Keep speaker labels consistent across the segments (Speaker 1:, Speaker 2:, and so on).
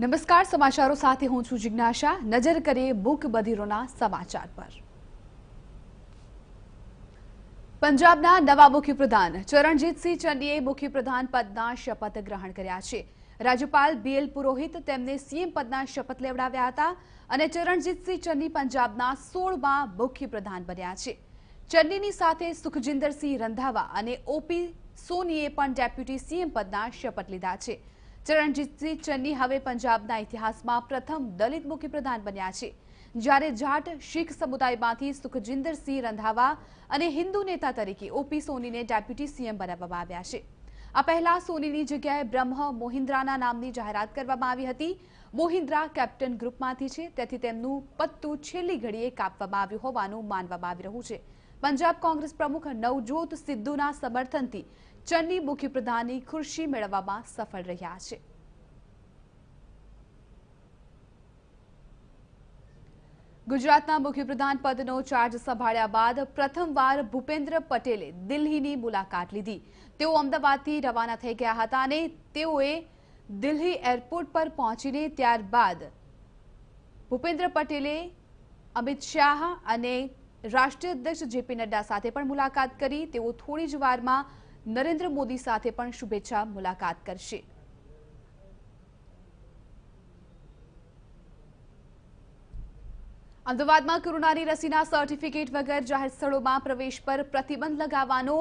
Speaker 1: નમસ્કાર સમાચારો સાથે હું છું જિજ્ઞાસા નજર કરીએ બુક બધીરોના સમાચાર પર પંજાબના નવા મુખ્યપ્રધાન ચરણજીતસિંહ ચંડીએ મુખ્યપ્રધાન પદના શપથ ગ્રહણ કર્યા છે રાજ્યપાલ બીએલ પુરોહિત તેમને સીએમ પદના શપથ લેવડાવ્યા હતા અને ચરણજીતસિંહ ચંડી પંજાબના સોળમાં મુખ્યપ્રધાન બન્યા છે ચંડીની સાથે સુખજિંદરસિંહ રંધાવા અને ઓપી સોનીએ પણ ડેપ્યુટી સીએમ પદના શપથ લીધા છે ચરણજીતસિંહ ચન્ની હવે પંજાબના ઇતિહાસમાં પ્રથમ દલિત મુખ્યપ્રધાન બન્યા છે જ્યારે જાટ શીખ સમુદાયમાંથી સુખજિંદરસિંહ રંધાવા અને હિન્દુ નેતા તરીકે ઓપી સોનીને ડેપ્યુટી સીએમ બનાવવામાં આવ્યા છે આ પહેલા સોનીની જગ્યાએ બ્રહ્મ મોહિન્દ્રાના નામની જાહેરાત કરવામાં આવી હતી મોહિન્દ્રા કેપ્ટન ગ્રુપમાંથી છે તેથી તેમનું પત્તું છેલ્લી ઘડીએ કાપવામાં આવ્યું હોવાનું માનવામાં આવી રહ્યું છે પંજાબ કોંગ્રેસ પ્રમુખ નવજોત સિદ્ધુના સમર્થનથી ચન્ની મુખ્યપ્રધાનની ખુરશી મેળવવામાં સફળ રહ્યા છે ગુજરાતના મુખ્યપ્રધાન પદનો ચાર્જ સંભાળ્યા બાદ પ્રથમવાર ભૂપેન્દ્ર પટેલે દિલ્હીની મુલાકાત લીધી તેઓ અમદાવાદથી રવાના થઈ ગયા હતા અને તેઓએ દિલ્હી એરપોર્ટ પર પહોંચીને ત્યારબાદ ભૂપેન્દ્ર પટેલે અમિત શાહ અને રાષ્ટ્રીય અધ્યક્ષ જેપી નડ્ડા સાથે પણ મુલાકાત કરી તેઓ થોડી જ વારમાં નરેન્દ્ર મોદી સાથે પણ શુભેચ્છા મુલાકાત કરશે અમદાવાદમાં કોરોનાની રસીના સર્ટિફિકેટ વગર જાહેર સ્થળોમાં પ્રવેશ પર પ્રતિબંધ લગાવવાનો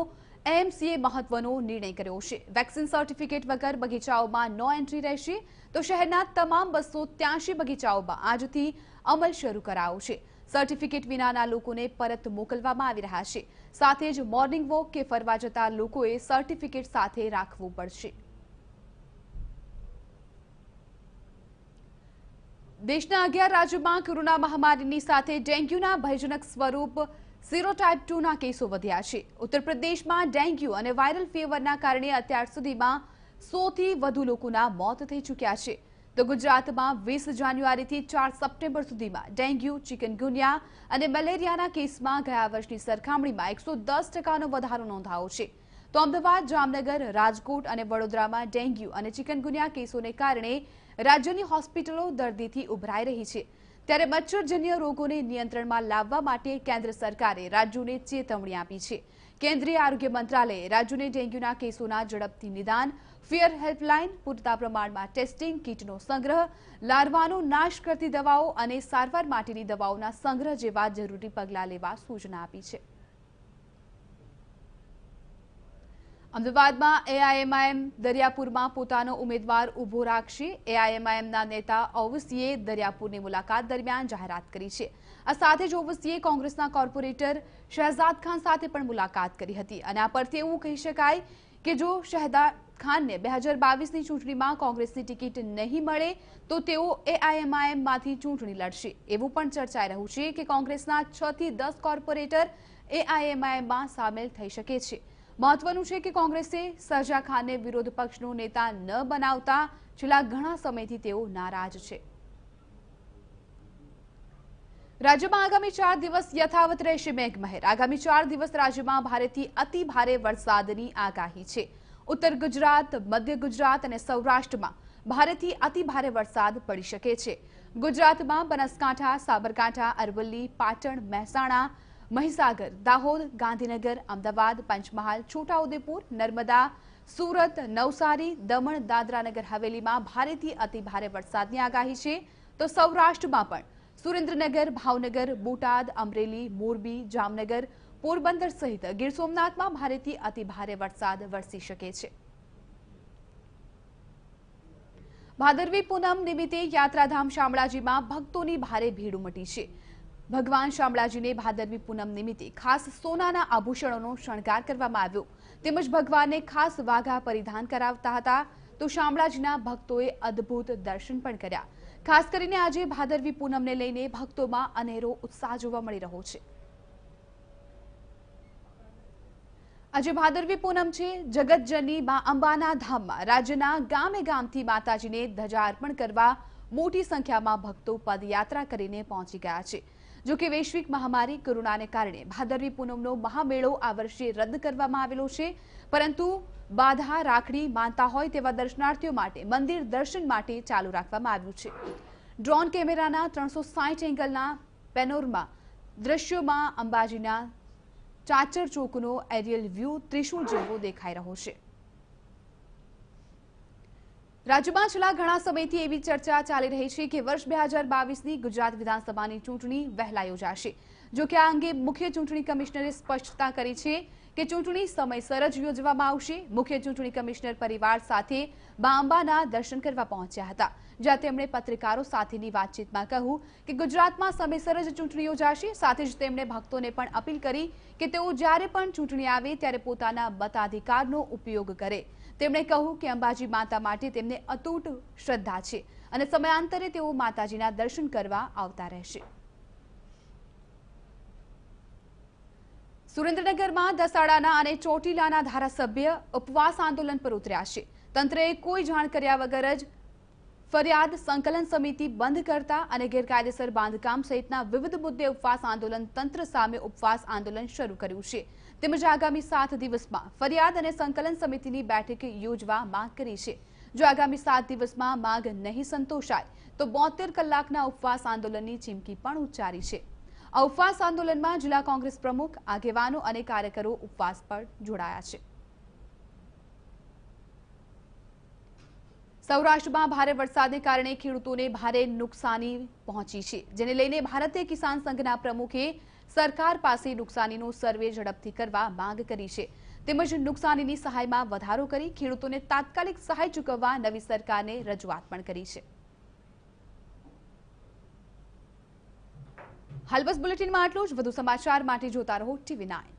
Speaker 1: એએમસીએ મહત્વનો નિર્ણય કર્યો છે વેક્સિન સર્ટિફિકેટ વગર બગીચાઓમાં નો એન્ટ્રી રહેશે તો શહેરના તમામ બસો ત્યાંશી બગીચાઓમાં આજથી અમલ શરૂ કરાયો છે સર્ટિફિકેટ વિનાના લોકોને પરત મોકલવામાં આવી રહ્યા છે સાથે જ મોર્નિંગ વોક કે ફરવા જતા લોકોએ સર્ટિફિકેટ સાથે રાખવું પડશે દેશના અગિયાર રાજ્યોમાં કોરોના મહામારીની સાથે ડેન્ગ્યુના ભયજનક સ્વરૂપ ઝીરો ટાઈપ ટુના કેસો વધ્યા છે ઉત્તર પ્રદેશમાં ડેન્ગ્યુ અને વાયરલ ફીવરના કારણે અત્યાર સુધીમાં સોથી વધુ લોકોના મોત થઈ ચૂક્યા છે તો ગુજરાતમાં વીસ જાન્યુઆરીથી ચાર સપ્ટેમ્બર સુધીમાં ડેન્ગ્યુ ચિકનગુનિયા અને મેલેરિયાના કેસમાં ગયા વર્ષની સરખામણીમાં એકસો દસ ટકાનો વધારો નોંધાયો છે તો અમદાવાદ જામનગર રાજકોટ અને વડોદરામાં ડેન્ગ્યુ અને ચિકનગુનિયા કેસોને કારણે રાજ્યની હોસ્પિટલો દર્દીથી ઉભરાઈ રહી છે ત્યારે મચ્છરજન્ય રોગોને નિયંત્રણમાં લાવવા માટે કેન્દ્ર સરકારે રાજ્યોને ચેતવણી આપી છે કેન્દ્રીય આરોગ્ય મંત્રાલયે રાજ્યોને ડેન્ગ્યુના કેસોના ઝડપથી નિદાન ફિયર હેલ્પલાઇન પૂરતા પ્રમાણમાં ટેસ્ટિંગ કીટનો સંગ્રહ લાર્વાનો નાશ કરતી દવાઓ અને સારવાર માટેની દવાઓના સંગ્રહ જેવા જરૂરી પગલાં લેવા સૂચના આપી છે અમદાવાદમાં એઆઈએમઆઈએમ દરિયાપુરમાં પોતાનો ઉમેદવાર ઉભો રાખશે એઆઈએમઆઈએમના નેતા ઓવસીએ દરિયાપુરની મુલાકાત દરમિયાન જાહેરાત કરી છે આ સાથે જ ઓવસીએ કોંગ્રેસના કોર્પોરેટર શહેજાદ ખાન સાથે પણ મુલાકાત કરી હતી અને આ પરથી એવું કહી શકાય કે જો શહેદા ખાનને બે હજાર બાવીસની ચૂંટણીમાં કોંગ્રેસની ટિકિટ નહીં મળે તો તેઓ એઆઈએમઆઈએમમાંથી ચૂંટણી લડશે એવું પણ ચર્ચાઈ રહ્યું છે કે કોંગ્રેસના છ થી દસ કોર્પોરેટર એઆઈએમઆઈએમમાં સામેલ થઈ શકે છે મહત્વનું છે કે કોંગ્રેસે સરજા ખાનને વિરોધ પક્ષનો નેતા ન બનાવતા છેલ્લા ઘણા સમયથી તેઓ નારાજ છે રાજ્યમાં આગામી ચાર દિવસ યથાવત રહેશે મેઘમહેર આગામી ચાર દિવસ રાજ્યમાં ભારેથી અતિ ભારે વરસાદની આગાહી છે ઉત્તર ગુજરાત મધ્ય ગુજરાત અને સૌરાષ્ટ્રમાં ભારેથી અતિભારે વરસાદ પડી શકે છે ગુજરાતમાં બનાસકાંઠા સાબરકાંઠા અરવલ્લી પાટણ મહેસાણા મહીસાગર દાહોદ ગાંધીનગર અમદાવાદ પંચમહાલ છોટાઉદેપુર નર્મદા સુરત નવસારી દમણ દાદરાનગર હવેલીમાં ભારેથી અતિભારે વરસાદની આગાહી છે તો સૌરાષ્ટ્રમાં પણ સુરેન્દ્રનગર ભાવનગર બોટાદ અમરેલી મોરબી જામનગર પોરબંદર સહિત ગીર સોમનાથમાં ભારેથી અતિ ભારે વરસાદ વરસી શકે છે ભાદરવી પૂનમ નિમિત્તે યાત્રાધામ શામળાજીમાં ભક્તોની ભારે ભીડ ઉમટી છે ભગવાન શામળાજીને ભાદરવી પૂનમ નિમિત્તે ખાસ સોનાના આભૂષણોનો શણગાર કરવામાં આવ્યો તેમજ ભગવાનને ખાસ વાઘા પરિધાન કરાવતા હતા તો શામળાજીના ભક્તોએ અદભુત દર્શન પણ કર્યા ખાસ કરીને આજે ભાદરવી પૂનમને લઈને ભક્તોમાં અનેરો ઉત્સાહ જોવા મળી રહ્યો છે આજે ભાદરવી પૂનમ છે જગતજનની માં અંબાના ધામમાં રાજ્યના ગામે ગામથી માતાજીને ધજાર્પણ કરવા મોટી સંખ્યામાં ભક્તો પદયાત્રા કરીને પહોંચી ગયા છે જો કે વૈશ્વિક મહામારી કોરોનાને કારણે ભાદરવી પૂનમનો મહામેળો આ વર્ષે રદ કરવામાં આવેલો છે પરંતુ બાધા રાખડી માનતા હોય તેવા દર્શનાર્થીઓ માટે મંદિર દર્શન માટે ચાલુ રાખવામાં આવ્યું છે ડ્રોન કેમેરાના ત્રણસો સાઠ એંગલના પેનોરમાં દ્રશ્યોમાં અંબાજીના ચાચર ચોકનો એરિયલ વ્યૂ ત્રિશુલ જેવો દેખાઈ રહ્યો છે રાજ્યમાં છેલ્લા ઘણા સમયથી એવી ચર્ચા ચાલી રહી છે કે વર્ષ બે હજાર બાવીસની ગુજરાત વિધાનસભાની ચૂંટણી વહેલા યોજાશે જોકે આ અંગે મુખ્ય ચૂંટણી કમિશનરે સ્પષ્ટતા કરી છે કે ચૂંટણી સમયસર જ યોજવામાં આવશે મુખ્ય ચૂંટણી કમિશનર પરિવાર સાથે બાંબાના દર્શન કરવા પહોંચ્યા હતા જ્યાં તેમણે પત્રકારો સાથેની વાતચીતમાં કહ્યું કે ગુજરાતમાં સમયસર જ ચૂંટણી યોજાશે સાથે જ તેમણે ભક્તોને પણ અપીલ કરી કે તેઓ જ્યારે પણ ચૂંટણી આવે ત્યારે પોતાના મતાધિકારનો ઉપયોગ કરે તેમણે કહ્યું કે અંબાજી માતા માટે તેમને અતૂટ શ્રદ્ધા છે અને સમયાંતરે તેઓ માતાજીના દર્શન કરવા આવતા રહેશે સુરેન્દ્રનગરમાં દસાડાના અને ચોટીલાના ધારાસભ્ય ઉપવાસ આંદોલન પર ઉતર્યા છે તંત્રએ કોઈ જાણ કર્યા વગર જ ફરિયાદ સંકલન સમિતિ બંધ કરતા અને ગેરકાયદેસર બાંધકામ સહિતના વિવિધ મુદ્દે ઉપવાસ આંદોલન તંત્ર સામે ઉપવાસ આંદોલન શરૂ કર્યું છે તેમજ આગામી સાત દિવસમાં ફરિયાદ અને સંકલન સમિતિની બેઠક યોજવા માંગ કરી છે જો આગામી સાત દિવસમાં માંગ નહીં સંતોષાય તો બોતેર કલાકના ઉપવાસ આંદોલનની ચીમકી પણ ઉચ્ચારી છે આ ઉપવાસ આંદોલનમાં જિલ્લા કોંગ્રેસ પ્રમુખ આગેવાનો અને કાર્યકરો ઉપવાસ પર જોડાયા છે સૌરાષ્ટ્રમાં ભારે વરસાદને કારણે ખેડૂતોને ભારે નુકસાની પહોંચી છે જેને લઈને ભારતીય કિસાન સંઘના પ્રમુખે સરકાર પાસે નુકસાનીનો સર્વે ઝડપથી કરવા માંગ કરી છે તેમજ નુકસાનીની સહાયમાં વધારો કરી ખેડૂતોને તાત્કાલિક સહાય ચૂકવવા નવી સરકારને રજૂઆત પણ કરી છે હાલ બસ બુલેટિનમાં આટલું જ વધુ સમાચાર માટે જોતા રહો ટીવી નાઇન